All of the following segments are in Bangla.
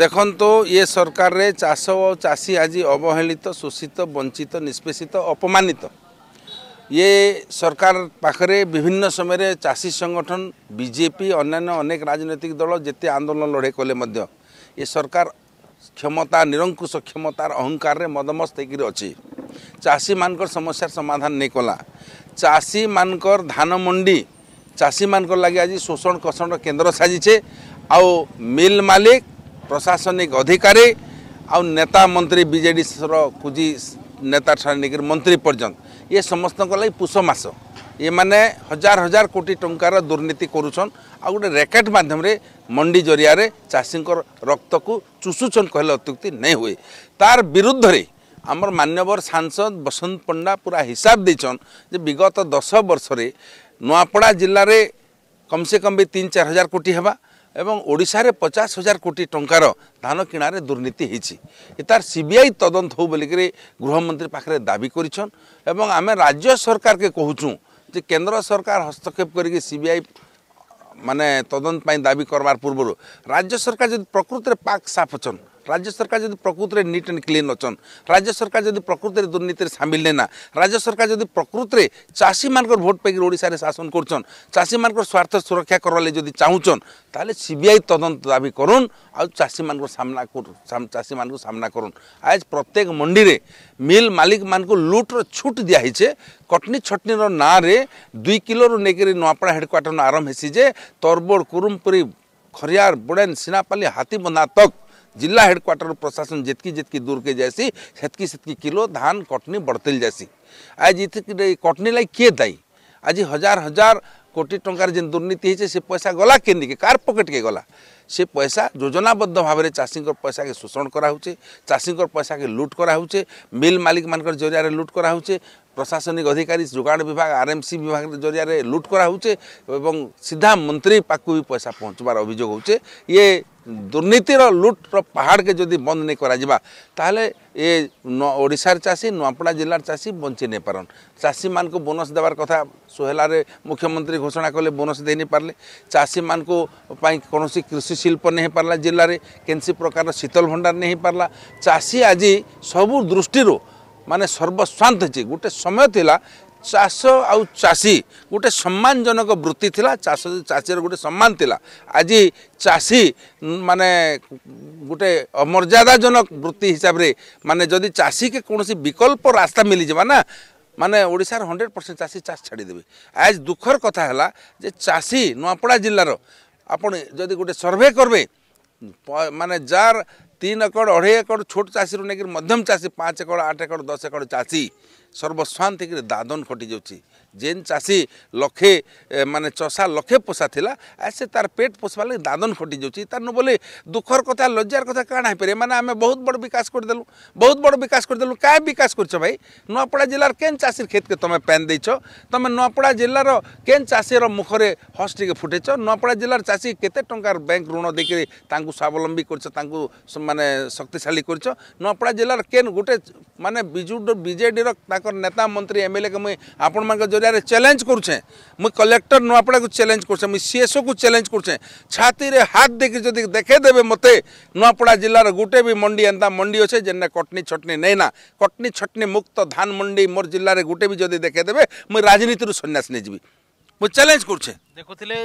ଦେଖନ୍ତୁ ଇଏ ସରକାରରେ ଚାଷ ଓ ଚାଷୀ ଆଜି ଅବହେଳିତ ଶୋଷିତ ବଞ୍ଚିତ ନିଷ୍ପେଷିତ ଅପମାନିତ ଇଏ ସରକାର ପାଖରେ ବିଭିନ୍ନ ସମୟରେ ଚାଷୀ ସଂଗଠନ ବିଜେପି ଅନ୍ୟାନ୍ୟ ଅନେକ ରାଜନୈତିକ ଦଳ ଯେତେ ଆନ୍ଦୋଳନ ଲଢ଼େଇ କଲେ ମଧ୍ୟ ଏ ସରକାର କ୍ଷମତା ନିରଙ୍କୁଶ କ୍ଷମତାର ଅହଙ୍କାରରେ ମଦମସ୍ତ ହେଇକିରି ଅଛି ଚାଷୀମାନଙ୍କର ସମସ୍ୟାର ସମାଧାନ ନେଇ କଲା ଚାଷୀମାନଙ୍କର ଧାନ ମଣ୍ଡି ଚାଷୀମାନଙ୍କର ଲାଗି ଆଜି ଶୋଷଣ କଷଣ କେନ୍ଦ୍ର ସାଜିଛେ ଆଉ ମିଲ୍ ମାଲିକ प्रशासनिक अधिकारी आउ नेता मन्त्री विजेडि र कुजी नेता ठानेक मन्त्री पर्यन्त ये समस्तको लागि पुषमास ଏମାନେ ହଜାର ହଜାର କୋଟି ଟଙ୍କାର ଦୁର୍ନୀତି କରୁଛନ୍ ଆଉ ଗୋଟେ ରେକେଟ୍ ମାଧ୍ୟମରେ ମଣ୍ଡି ଜରିଆରେ ଚାଷୀଙ୍କର ରକ୍ତକୁ ଚୁଷୁଛନ୍ କହିଲେ ଅତ୍ୟୁକ୍ତି ନେଇ ହୁଏ ତାର ବିରୁଦ୍ଧରେ ଆମର ମାନ୍ୟବର ସାଂସଦ ବସନ୍ତ ପଣ୍ଡା ପୁରା ହିସାବ ଦେଇଛନ୍ ଯେ ବିଗତ ଦଶ ବର୍ଷରେ ନୂଆପଡ଼ା ଜିଲ୍ଲାରେ କମ୍ସେ କମ୍ ବି ତିନି ଚାରି ହଜାର କୋଟି ହେବା এবং ওড়িশার পচাশ হাজার কোটি টঙ্কার ধান কিণার দুর্নীতি হয়েছি তার সিবিআই তদন্ত হো বলি গৃহমন্ত্রী পাখে দাবি করছেন এবং আমি রাজ্য সরকারকে কুচু যে কেন্দ্র সরকার হস্তক্ষেপ করি সিবিআই মানে তদন্ত দাবি করবার পূর্ব রাজ্য সরকার যদি প্রকৃতির পাক সাফ অছন্দ রাজ্য সরকার যদি প্রকৃতরে নিট অ্যান্ড ক্লিন অছন রাজ্য সরকার যদি প্রকৃতরে দুর্নীতির সামিল না রাজ্য সরকার যদি প্রকৃতরে চাষী মানকর ভোট পাই ওড়িশার শাসন করছেন চাষী মানকর স্বার্থ সুরক্ষা করবার যদি চাহুছন তাহলে সিবিআই তদন্ত দাবি করুন আর চাষী মানুষ সামনা চাষী মানুষ সামনা করুন আজ প্রত্যেক মন্ডিরে মিল মালিক মানুষ লুটর ছুট দিয়া হয়েছে কটনি ছটনির নাঁরে দুই কিলোর নেই নয়াপড়া হেডকোয়ার্টার আরম্ভ হয়েছি যে তরবোড় কুরুমপুরি খরিয়ার বুড়েন সিনাপালি হাতিবন্ধা তক जिल्ला हेडक्वार्टर प्रशासन जितकी जितकी दूर के जायसी सेतकी सेतकी किलो धान कटनी बढ़तेल जायसी आज इतनी कटनी लाई किए दायी आज हजार हजार কোটি টঙ্কার যে দুর্নীতি হয়েছে সে পয়সা গলা কেন্দিকে কার পকেটকে গলা সে পয়সা যোজনাবদ্ধ ভাবে চাষীঙ্কর পয়সাকে শোষণ করা হচ্ছে চাষীঙ্কর পয়সাকে লুট করা হচ্ছে মিল মালিক মানকর জরিয়ারে লুট করা হচ্ছে প্রশাসনিক অধিকারী যোগাণ বিভাগ আরএমসি বিভাগ জরিয়ারে লুট করা হচ্ছে এবং সিধা মন্ত্রী পাখু পয়সা পৌঁছবার অভিযোগ হচ্ছে ইয়ে দুর্নীতির লুটর পাহাড়কে যদি বন্ধ নেই করা যা তাহলে এ ওড়িশার চাষী নুয়াপড়া জেলার চাষী বঞ্চি নেই পারন চাষী মানুষ বোনস দেওয়ার কথা সোহেলার মুখ্যমন্ত্রী ঘোষণা কলে বোনস দিয়ে নি পারলে চাষী মানুষ কৌশি কৃষি শিল্প নেই পারা জেলার কেনসি প্রকার শীতল ভণ্ডার নেই পারা চাষী আজ সবু দৃষ্টি মানে সর্বস্বান্ত হয়েছে গোটে সময় লা ଚାଷ ଆଉ ଚାଷୀ ଗୋଟେ ସମ୍ମାନଜନକ ବୃତ୍ତି ଥିଲା ଚାଷ ଚାଷୀର ଗୋଟେ ସମ୍ମାନ ଥିଲା ଆଜି ଚାଷୀ ମାନେ ଗୋଟେ ଅମର୍ଯ୍ୟାଦାଜନକ ବୃତ୍ତି ହିସାବରେ ମାନେ ଯଦି ଚାଷୀକି କୌଣସି ବିକଳ୍ପ ରାସ୍ତା ମିଳିଯିବ ନା ମାନେ ଓଡ଼ିଶାର ହଣ୍ଡ୍ରେଡ଼ ପରସେଣ୍ଟ ଚାଷୀ ଚାଷ ଛାଡ଼ିଦେବେ ଆଜ୍ ଦୁଃଖର କଥା ହେଲା ଯେ ଚାଷୀ ନୂଆପଡ଼ା ଜିଲ୍ଲାର ଆପଣ ଯଦି ଗୋଟେ ସର୍ଭେ କରିବେ ମାନେ ଯାହାର তিন একর অড়াই একর ছোট চাষী নেই মধ্যম চাষী পাঁচ একর আট একর দশ একর চাষী সর্বস্বান থেকে দাদন খটি যাচ্ছে যে চাষী লক্ষে মানে চষা লক্ষে পোষা লা সে তার পেট পোষবার লাগে দাদন খটি যাচ্ছে তার বলে দুঃখর কথা লজ্জার কথা হয়ে পারে মানে আমি বহু বড় বিকাশ করেদেলু বহু বড় বিকাশ করেদেলু কে বিকাশ করছ ভাই নয়াপড়া জেলার কেন চাষীর ক্ষেতকে তুমি প্যান দিয়েছ তুমি নয়াপড়া জেলার কেন চাষীর মুখরে হসটিকে ফুটেছ নয়াপড়া জেলার চাষী কেতে টঙ্কার ব্যাঙ্ক ঋণ দিয়ে তাঁকু স্বাবলম্বী করছ তাঁকু মানে শক্তিশালী করছ নয়াপড়া জেলার কেন গোটে মানে বিজু বিজেডির ତାଙ୍କର ନେତା ମନ୍ତ୍ରୀ ଏମ୍ଏଲ୍ଏକୁ ମୁଇଁ ଆପଣମାନଙ୍କ ଜରିଆରେ ଚ୍ୟାଲେଞ୍ଜ କରୁଛେଁ ମୁଇଁ କଲେକ୍ଟର ନୂଆପଡ଼ାକୁ ଚ୍ୟାଲେଞ୍ଜ କରୁଛେଁ ମୁଇଁ ସିଏସ୍ଓକୁ ଚ୍ୟାଲେଞ୍ଜ କରୁଛେଁ ଛାତିରେ ହାତ ଦେଇକି ଯଦି ଦେଖେଇଦେବେ ମୋତେ ନୂଆପଡ଼ା ଜିଲ୍ଲାର ଗୋଟେ ବି ମଣ୍ଡି ଏନ୍ତା ମଣ୍ଡି ଅଛେ ଯେନ୍ଟା କଟନୀ ଛଟନୀ ନେଇନା କଟନୀ ଛଟନୀ ମୁକ୍ତ ଧାନ ମଣ୍ଡି ମୋର ଜିଲ୍ଲାରେ ଗୋଟେ ବି ଯଦି ଦେଖେଇଦେବେ ମୁଇଁ ରାଜନୀତିରୁ ସନ୍ନ୍ୟାସ ନେଇଯିବି ମୁଁ ଚ୍ୟାଲେଞ୍ଜ କରୁଛେ ଦେଖୁଥିଲେ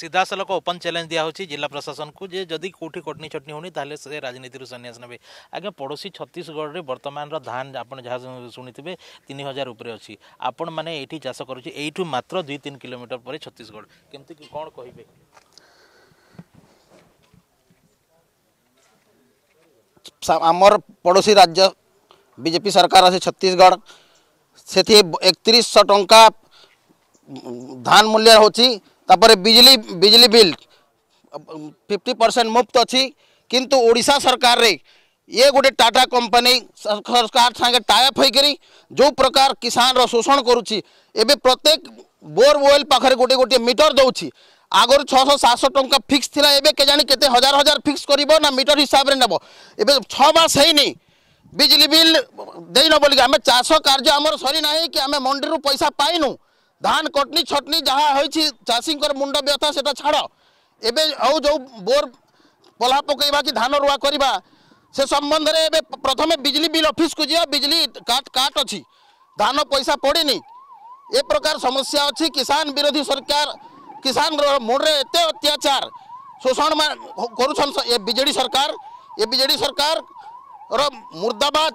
ସିଧାସଳଖ ଓପନ୍ ଚ୍ୟାଲେଞ୍ଜ ଦିଆହେଉଛି ଜିଲ୍ଲା ପ୍ରଶାସନକୁ ଯେ ଯଦି କେଉଁଠି କଟନି ଛଟନି ହେଉନି ତାହେଲେ ସେ ରାଜନୀତିରୁ ସନ୍ନ୍ୟାସ ନେବେ ଆଜ୍ଞା ପଡ଼ୋଶୀ ଛତିଶଗଡ଼ରେ ବର୍ତ୍ତମାନର ଧାନ ଆପଣ ଯାହା ଶୁଣିଥିବେ ତିନି ହଜାର ଉପରେ ଅଛି ଆପଣମାନେ ଏଇଠି ଚାଷ କରୁଛି ଏଇଠୁ ମାତ୍ର ଦୁଇ ତିନି କିଲୋମିଟର ପରେ ଛତିଶଗଡ଼ କେମିତି କ'ଣ କହିବେ ଆମର ପଡ଼ୋଶୀ ରାଜ୍ୟ ବିଜେପି ସରକାର ଅଛି ଛତିଶଗଡ଼ ସେଠି ଏକତିରିଶଶହ ଟଙ୍କା धान मूल्य होपर बिजली बिजली बिल বিল परसेंट मुफ्त अच्छी किंतु কিন্তু सरकार रे ये गोटे टाटा कंपनी सरकार सागे टाइप होकर जो प्रकार किसान रोषण करुच्ची प्रत्येक बोर बोरवेल पाखे गोटे गोटे मीटर दौर आगर छःश सौ टाँग फिक्स थी एवं केजाणी के हजार हजार फिक्स कर ना मीटर हिसाब से नब ए छस होनी बिजली बिल देन बोल आम चाष कार्य आम सरी ना कि आम मंडी पैसा पाइनु धान कटनी छटनी जहाँ हो चाषी मुंड व्यथा से छाड़ एवं आज जो बोर पल्हा पक धान रुआ कर से संबंध में प्रथम बिजली बिल अफिस् बिजली काट काट अच्छी धान पैसा पड़े ए प्रकार समस्या अच्छी किसान विरोधी सरकार किसान मुंडे एत अत्याचार शोषण करजे सरकार ए बिजेडी सरकार मुर्दाबाद